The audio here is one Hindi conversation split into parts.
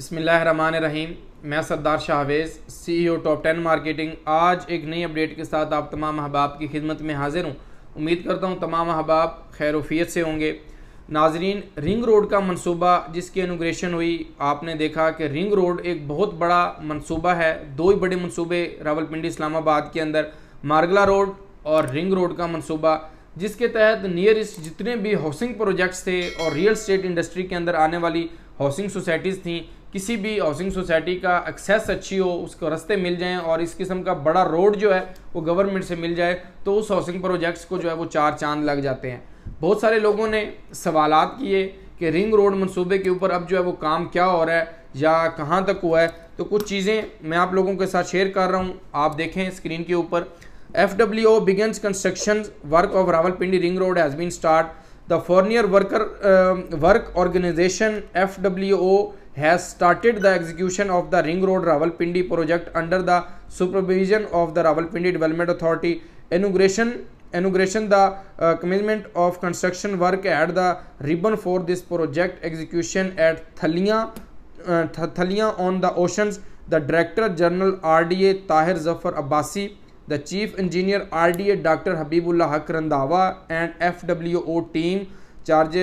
रहीम मैं Sardar Shahvez C E O top ten marketing आज एक नई अपडेट के साथ आप तमाम अहबाब की खिदमत में हाजिर हूँ उम्मीद करता हूँ तमाम अहबाब खैरूफियत से होंगे नाजरीन रिंग रोड का मनसूबा जिसकी इनोग्रेशन हुई आपने देखा कि रिंग रोड एक बहुत बड़ा मनसूबा है दो ही बड़े मनसूबे रावलपिंडी इस्लामाबाद के अंदर मारगला रोड और रिंग रोड का मनसूबा जिसके तहत नियर ईस्ट जितने भी हाउसिंग प्रोजेक्ट्स थे और रियल स्टेट इंडस्ट्री के अंदर आने वाली हाउसिंग सोसाइटीज़ थी किसी भी हाउसिंग सोसाइटी का एक्सेस अच्छी हो उसको रास्ते मिल जाएं और इस किस्म का बड़ा रोड जो है वो गवर्नमेंट से मिल जाए तो उस हाउसिंग प्रोजेक्ट्स को जो है वो चार चांद लग जाते हैं बहुत सारे लोगों ने सवाल किए कि रिंग रोड मंसूबे के ऊपर अब जो है वो काम क्या हो रहा है या कहाँ तक हुआ है तो कुछ चीज़ें मैं आप लोगों के साथ शेयर कर रहा हूँ आप देखें स्क्रीन के ऊपर F W O begins construction work of Rawalpindi ring road has been start the frontier worker work organization F W O has started the execution of the ring road Rawalpindi project under the supervision of the Rawalpindi development authority inauguration inauguration the commitment of construction work at the ribbon for this project execution at Thalian Thalian on the ocean the director general R D A Tahir Zafar Abbasi the chief engineer R D A doctor Habibullah Haq Randhawa and F W O team charge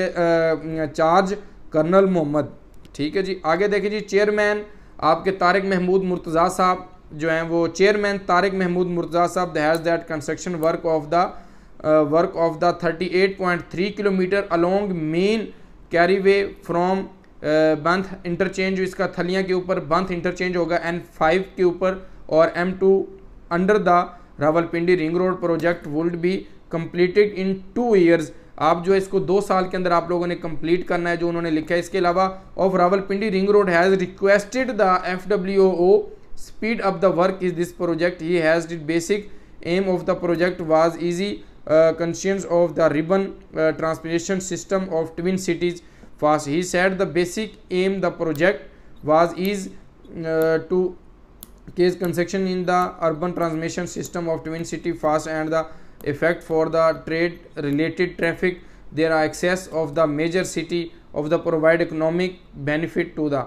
charge colonel Mohammad ठीक है जी आगे देखिए जी चेयरमैन आपके तारिक महमूद मुर्तज़ा साहब जो हैं वो चेयरमैन तारिक महमूद मुर्तज़ा साहब दहज that construction work of the work of the 38.3 kilometre along main carriageway from Banth interchange इसका थलियाँ के ऊपर बंथ इंटरचेंज होगा एन फाइव के ऊपर और M two under the Rawalpindi ring road project would be completed in two years आप जो है इसको दो साल के अंदर आप लोगों ने कंप्लीट करना है जो उन्होंने लिखा है इसके अलावा of Rawalpindi ring road has requested the F W O speed up the work is this project he has did basic aim of the project was easy conscience of the ribbon transportation system of twin cities fast he set the basic aim the project was is to to construction in the urban transmission system of twin city fast and the effect for the trade related traffic there are excess of the major city of the provide economic benefit to the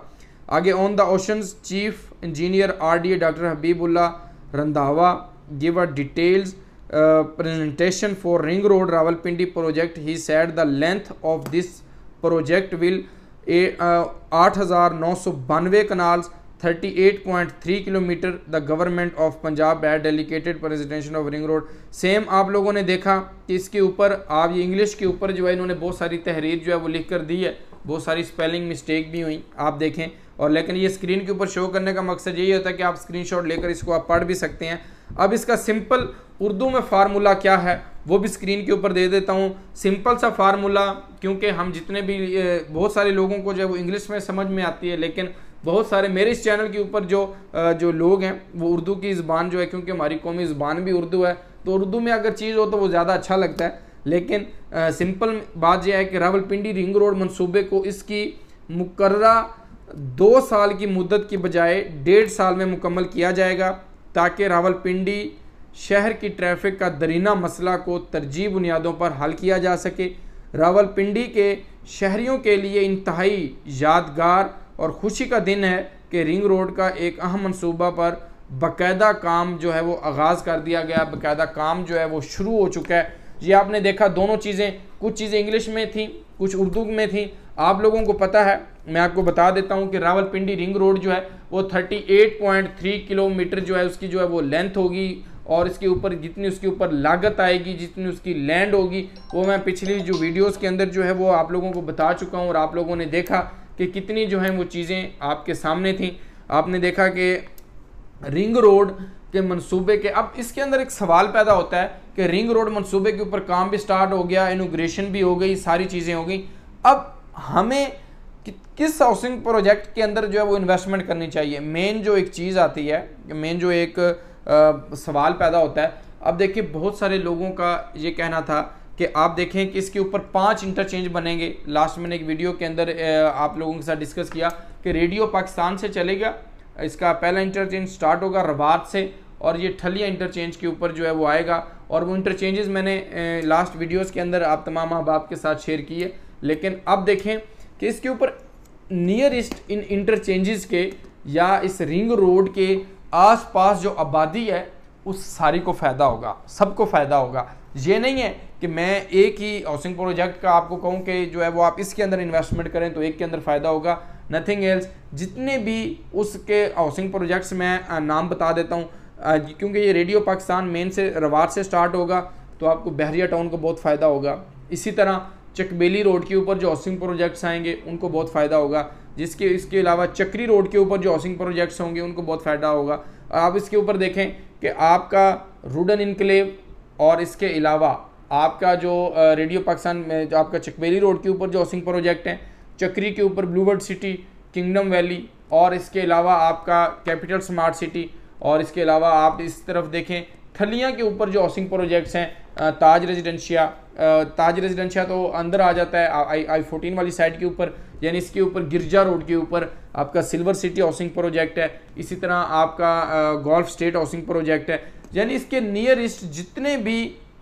आगे on the oceans chief engineer rda dr habibullah randhawa give a details uh, presentation for ring road rawalpindi project he said the length of this project will 8992 canals 38.3 kilometre the government of Punjab at delegated प्रेजिडेंशन ऑफ रिंग रोड सेम आप लोगों ने देखा कि इसके ऊपर आप ये इंग्लिश के ऊपर जो है इन्होंने बहुत सारी तहरीर जो है वो लिख कर दी है बहुत सारी स्पेलिंग मिस्टेक भी हुई आप देखें और लेकिन ये स्क्रीन के ऊपर शो करने का मकसद यही होता है कि आप स्क्रीन लेकर इसको आप पढ़ भी सकते हैं अब इसका सिंपल उर्दू में फार्मूला क्या है वो भी स्क्रीन के ऊपर दे देता हूँ सिंपल सा फार्मूला क्योंकि हम जितने भी बहुत सारे लोगों को जो है वो इंग्लिश में समझ में आती है लेकिन बहुत सारे मेरे इस चैनल के ऊपर जो जो लोग हैं वो उर्दू की ज़बान जो है क्योंकि हमारी कौमी ज़बान भी उर्दू है तो उर्दू में अगर चीज़ हो तो वो ज़्यादा अच्छा लगता है लेकिन आ, सिंपल बात यह है कि रावलपिंडी रिंग रोड मनसूबे को इसकी मुकर दो साल की मुद्दत की बजाय डेढ़ साल में मुकम्मल किया जाएगा ताकि रावलपिंडी शहर की ट्रैफिक का दरीना मसला को तरजीह बुनियादों पर हल किया जा सके रावलपिंडी के शहरीों के लिए इंतहाई यादगार और खुशी का दिन है कि रिंग रोड का एक अहम मनसूबा पर बाकायदा काम जो है वो आगाज़ कर दिया गया बाकायदा काम जो है वो शुरू हो चुका है ये आपने देखा दोनों चीज़ें कुछ चीज़ें इंग्लिश में थी कुछ उर्दू में थी आप लोगों को पता है मैं आपको बता देता हूँ कि रावलपिंडी रिंग रोड जो है वो 38.3 किलोमीटर जो है उसकी जो है वो लेंथ होगी और इसके ऊपर जितनी उसके ऊपर लागत आएगी जितनी उसकी लैंड होगी वो मैं पिछली जो वीडियोस के अंदर जो है वो आप लोगों को बता चुका हूँ और आप लोगों ने देखा कि कितनी जो है वो चीज़ें आपके सामने थी आपने देखा कि रिंग रोड के मंसूबे के अब इसके अंदर एक सवाल पैदा होता है कि रिंग रोड मंसूबे के ऊपर काम भी स्टार्ट हो गया इनोग्रेशन भी हो गई सारी चीज़ें हो गई अब हमें कि, किस हाउसिंग प्रोजेक्ट के अंदर जो है वो इन्वेस्टमेंट करनी चाहिए मेन जो एक चीज़ आती है मेन जो एक आ, सवाल पैदा होता है अब देखिए बहुत सारे लोगों का ये कहना था कि आप देखें कि इसके ऊपर पांच इंटरचेंज बनेंगे लास्ट मैंने एक वीडियो के अंदर आप लोगों के साथ डिस्कस किया कि रेडियो पाकिस्तान से चलेगा इसका पहला इंटरचेंज स्टार्ट होगा रबात से और ये ठलिया इंटरचेंज के ऊपर जो है वो आएगा और वो इंटरचेंजेस मैंने लास्ट वीडियोस के अंदर आप तमाम अहबाब के साथ शेयर किए लेकिन अब देखें कि इसके ऊपर नियरेस्ट इन इंटरचेंजेस के या इस रिंग रोड के आसपास जो आबादी है उस सारी को फ़ायदा होगा सबको फ़ायदा होगा ये नहीं है कि मैं एक ही हाउसिंग प्रोजेक्ट का आपको कहूँ कि जो है वो आप इसके अंदर इन्वेस्टमेंट करें तो एक के अंदर फ़ायदा होगा नथिंग एल्स जितने भी उसके हाउसिंग प्रोजेक्ट्स मैं नाम बता देता हूँ क्योंकि ये रेडियो पाकिस्तान मेन से रवार से स्टार्ट होगा तो आपको बहरिया टाउन को बहुत फ़ायदा होगा इसी तरह चकबेली रोड के ऊपर जो हाउसिंग प्रोजेक्ट्स आएंगे उनको बहुत फ़ायदा होगा जिसके इसके अलावा चक्री रोड के ऊपर जो हाउसिंग प्रोजेक्ट्स होंगे उनको बहुत फ़ायदा होगा आप इसके ऊपर देखें कि आपका रूडन इनकलेव और इसके अलावा आपका जो रेडियो पाकिस्तान में जो आपका चकबेली रोड के ऊपर जो हाउसिंग प्रोजेक्ट हैं चक्री के ऊपर ब्लूबर्ड सिटी किंगडम वैली और इसके अलावा आपका कैपिटल स्मार्ट सिटी और इसके अलावा आप इस तरफ देखें थलियाँ के ऊपर जो हाउसिंग प्रोजेक्ट्स हैं ताज रेजिडेंशिया ताज रेजिडेंशिया तो अंदर आ जाता है आई आई फोर्टीन वाली साइड के ऊपर यानी इसके ऊपर गिरजा रोड के ऊपर आपका सिल्वर सिटी हाउसिंग प्रोजेक्ट है इसी तरह आपका गोल्फ स्टेट हाउसिंग प्रोजेक्ट है यानी इसके नियरेस्ट जितने भी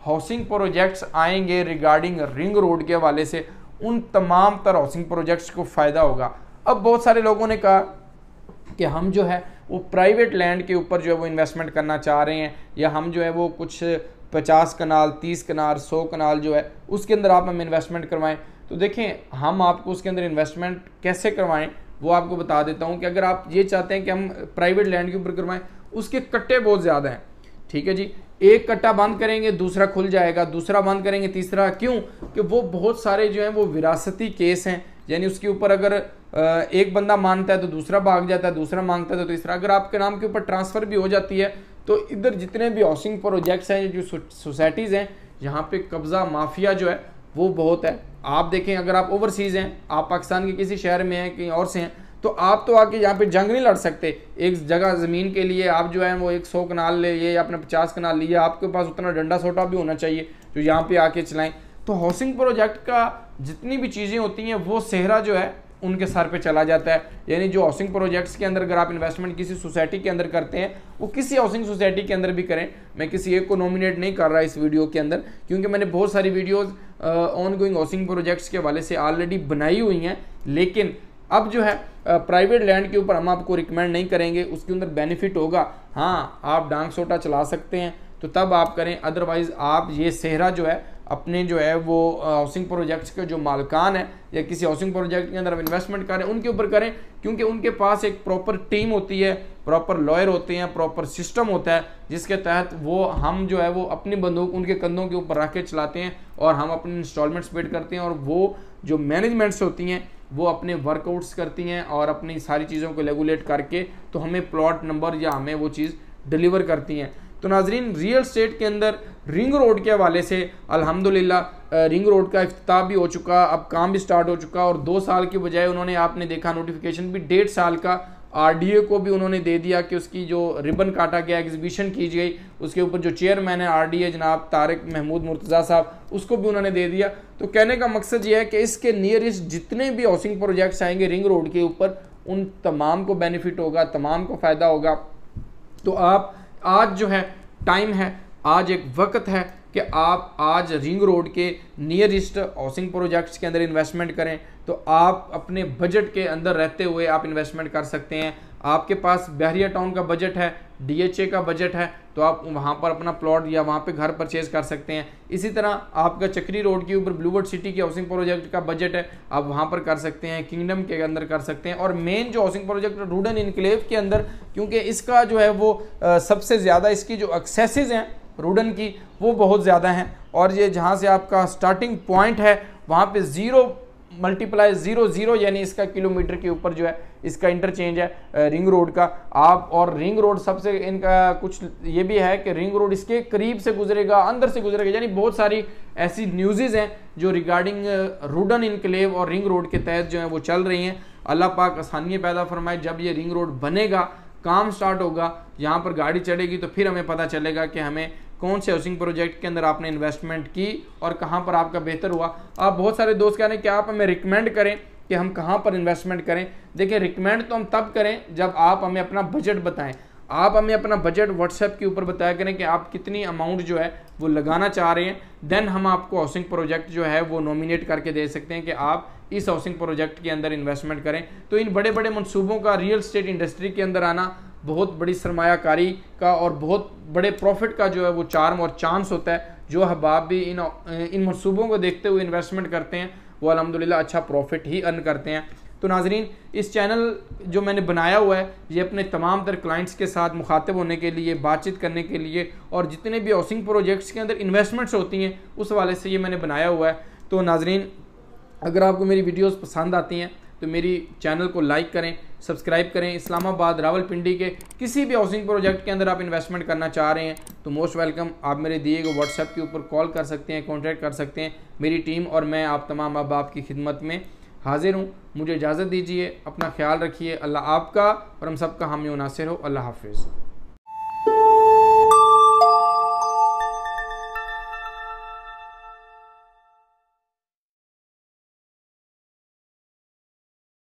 हाउसिंग प्रोजेक्ट्स आएंगे रिगार्डिंग रिंग रोड के हवाले से उन तमाम तर हाउसिंग प्रोजेक्ट्स को फ़ायदा होगा अब बहुत सारे लोगों ने कहा कि हम जो है वो प्राइवेट लैंड के ऊपर जो है वो इन्वेस्टमेंट करना चाह रहे हैं या हम जो है वो कुछ पचास कनाल तीस कनाल सौ कनाल जो है उसके अंदर आप हम इन्वेस्टमेंट करवाएं तो देखें हम आपको उसके अंदर इन्वेस्टमेंट कैसे करवाएं वो आपको बता देता हूं कि अगर आप ये चाहते हैं कि हम प्राइवेट लैंड के ऊपर करवाएं उसके कट्टे बहुत ज़्यादा हैं ठीक है जी एक कट्टा बंद करेंगे दूसरा खुल जाएगा दूसरा बंद करेंगे तीसरा क्यों कि वो बहुत सारे जो हैं वो विरासती केस हैं यानी उसके ऊपर अगर एक बंदा मानता है तो दूसरा भाग जाता है दूसरा मांगता है तो तीसरा अगर आपके नाम के ऊपर ट्रांसफ़र भी हो जाती है तो इधर जितने भी हाउसिंग प्रोजेक्ट्स हैं जो सोसाइटीज़ हैं यहाँ पे कब्ज़ा माफिया जो है वो बहुत है आप देखें अगर आप ओवरसीज़ हैं आप पाकिस्तान के किसी शहर में हैं कहीं और से हैं तो आप तो आके यहाँ पे जंग नहीं लड़ सकते एक जगह ज़मीन के लिए आप जो है वो एक सौ कनाल ले या अपने पचास कनाल लिए आपके पास उतना डंडा सोटा भी होना चाहिए जो यहाँ पे आके चलाएं तो हाउसिंग प्रोजेक्ट का जितनी भी चीज़ें होती हैं वो सेहरा जो है उनके सर पे चला जाता है यानी जो हाउसिंग प्रोजेक्ट्स के अंदर अगर आप इन्वेस्टमेंट किसी सोसाइटी के अंदर करते हैं वो किसी हाउसिंग सोसाइटी के अंदर भी करें मैं किसी एक को नॉमिनेट नहीं कर रहा इस वीडियो के अंदर क्योंकि मैंने बहुत सारी videos ongoing housing projects के हवाले से ऑलरेडी बनाई हुई हैं लेकिन अब जो है प्राइवेट uh, लैंड के ऊपर हम आपको रिकमेंड नहीं करेंगे उसके अंदर बेनिफिट होगा हाँ आप डांग सोटा चला सकते हैं तो तब आप करें अदरवाइज़ आप ये सेहरा जो है अपने जो है वो हाउसिंग प्रोजेक्ट्स के जो मालकान हैं या किसी हाउसिंग प्रोजेक्ट के अंदर हम इन्वेस्टमेंट करें उनके ऊपर करें क्योंकि उनके पास एक प्रॉपर टीम होती है प्रॉपर लॉयर होते हैं प्रॉपर सिस्टम होता है जिसके तहत वो हम जो है वो अपनी बंदूक उनके कंधों के ऊपर रख के चलाते हैं और हम अपने इंस्टॉलमेंट्स पेड करते हैं और वो जो मैनेजमेंट्स होती हैं वो अपने वर्कआउट्स करती हैं और अपनी सारी चीज़ों को रेगुलेट करके तो हमें प्लॉट नंबर या हमें वो चीज़ डिलीवर करती हैं तो नाजरीन रियल स्टेट के अंदर रिंग रोड के हवाले से अलहमदिल्ला रिंग रोड का अफ्ताह भी हो चुका अब काम भी स्टार्ट हो चुका और दो साल के बजाय उन्होंने आपने देखा नोटिफिकेशन भी डेढ़ साल का आरडीए को भी उन्होंने दे दिया कि उसकी जो रिबन काटा गया एग्जीबिशन की गई उसके ऊपर जो चेयरमैन है आरडीए जनाब तारिक महमूद मुर्तज़ा साहब उसको भी उन्होंने दे दिया तो कहने का मकसद ये है कि इसके नियरेस्ट जितने भी हाउसिंग प्रोजेक्ट्स आएंगे रिंग रोड के ऊपर उन तमाम को बेनिफिट होगा तमाम को फ़ायदा होगा तो आप आज जो है टाइम है आज एक वक्त है कि आप आज रिंग रोड के नियरेस्ट हाउसिंग प्रोजेक्ट्स के अंदर इन्वेस्टमेंट करें तो आप अपने बजट के अंदर रहते हुए आप इन्वेस्टमेंट कर सकते हैं आपके पास बहरिया टाउन का बजट है डीएचए का बजट है तो आप वहाँ पर अपना प्लॉट या वहाँ पे घर परचेज कर सकते हैं इसी तरह आपका चक्री रोड के ऊपर ब्लूवर्ड सिटी की हाउसिंग प्रोजेक्ट का बजट है आप वहाँ पर कर सकते हैं किंगडम के अंदर कर सकते हैं और मेन जो हाउसिंग प्रोजेक्ट रूडन इनक्लेव के अंदर क्योंकि इसका जो है वो आ, सबसे ज़्यादा इसकी जो एक्सेस हैं रूडन की वो बहुत ज़्यादा हैं और ये जहाँ से आपका स्टार्टिंग पॉइंट है वहाँ पर ज़ीरो मल्टीप्लाई जीरो जीरो यानी इसका किलोमीटर के ऊपर जो है इसका इंटरचेंज है रिंग रोड का आप और रिंग रोड सबसे इनका कुछ ये भी है कि रिंग रोड इसके करीब से गुजरेगा अंदर से गुजरेगा यानी बहुत सारी ऐसी न्यूज़ेज़ हैं जो रिगार्डिंग रूडन इनकलेव और रिंग रोड के तहत जो है वो चल रही हैं अल्लाह पाक आसानियाँ पैदा फरमाए जब ये रिंग रोड बनेगा काम स्टार्ट होगा यहाँ पर गाड़ी चढ़ेगी तो फिर हमें पता चलेगा कि हमें कौन से हाउसिंग प्रोजेक्ट के अंदर आपने इन्वेस्टमेंट की और कहाँ पर आपका बेहतर हुआ आप बहुत सारे दोस्त कह रहे हैं कि आप हमें रिकमेंड करें कि हम कहाँ पर इन्वेस्टमेंट करें देखिए रिकमेंड तो हम तब करें जब आप हमें अपना बजट बताएं आप हमें अपना बजट व्हाट्सएप के ऊपर बताया करें कि आप कितनी अमाउंट जो है वो लगाना चाह रहे हैं देन हम आपको हाउसिंग प्रोजेक्ट जो है वो नॉमिनेट करके दे सकते हैं कि आप इस हाउसिंग प्रोजेक्ट के अंदर इन्वेस्टमेंट करें तो इन बड़े बड़े मनसूबों का रियल स्टेट इंडस्ट्री के अंदर आना बहुत बड़ी सरमाकारी का और बहुत बड़े प्रॉफिट का जो है वो चार्म और चांस होता है जो अहबाब भी इन इन मनसूबों को देखते हुए इन्वेस्टमेंट करते हैं वो अलहमदिल्ला अच्छा प्रॉफिट ही अर्न करते हैं तो नाजरीन इस चैनल जो मैंने बनाया हुआ है ये अपने तमाम तर क्लाइंट्स के साथ मुखातब होने के लिए बातचीत करने के लिए और जितने भी हाउसिंग प्रोजेक्ट्स के अंदर इन्वेस्टमेंट्स होती हैं उस वाले से ये मैंने बनाया हुआ है तो नाजरीन अगर आपको मेरी वीडियोस पसंद आती हैं तो मेरी चैनल को लाइक करें सब्सक्राइब करें इस्लामाबाद रावलपिंडी के किसी भी हाउसिंग प्रोजेक्ट के अंदर आप इन्वेस्टमेंट करना चाह रहे हैं तो मोस्ट वेलकम आप मेरे दिए गए व्हाट्सएप के ऊपर कॉल कर सकते हैं कॉन्टैक्ट कर सकते हैं मेरी टीम और मैं आप तमाम अब आपकी खिदमत में हाजिर हूँ मुझे इजाज़त दीजिए अपना ख्याल रखिए अल्लाह आपका और हम सबका हामी मुनासर हो अल्लाह हाफिज़